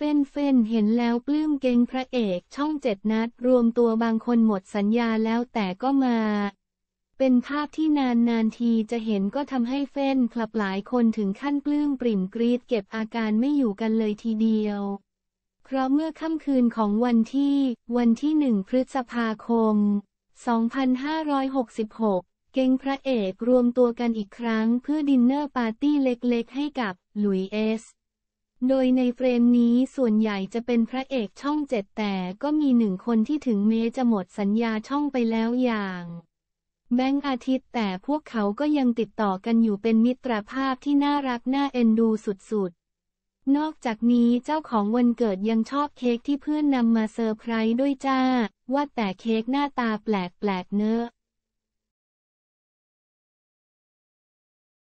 เฟ้นเฟ้นเห็นแล้วปลื้มเกงพระเอกช่องเจ็ดนัด รวมตัวบางคนหมดสัญญาแล้วแต่ก็มา เป็นภาพที่นานนานทีจะเห็นก็ทำให้เฟ้นคลับหลายคนถึงขั้นปลื้มปริ่มกรีดเก็บอาการไม่อยู่กันเลยทีเดียว เพราะเมื่อค่ำคืนของวันที่ วันที่หนึ่งพฤษภาคม 2566 เก่งพระเอกรวมตัวกันอีกครั้งเพื่อดินเนอร์ปาร์ตี้เล็กๆให้กับหลุยเอสโดยในเฟรมนี้ส่วนใหญ่จะเป็นพระเอกช่องเจ็ดแต่ก็มีหนึ่งคนที่ถึงเมจะหมดสัญญาช่องไปแล้วอย่าง แบงค์อาทิตย์แต่พวกเขาก็ยังติดต่อกันอยู่เป็นมิตรภาพที่น่ารักน่าเอ็นดูสุดๆ นอกจากนี้เจ้าของวันเกิดยังชอบเค้กที่เพื่อนนำมาเซอร์ไพรส์ด้วยจ้า ว่าแต่เค้กหน้าตาแปลกๆเนอะ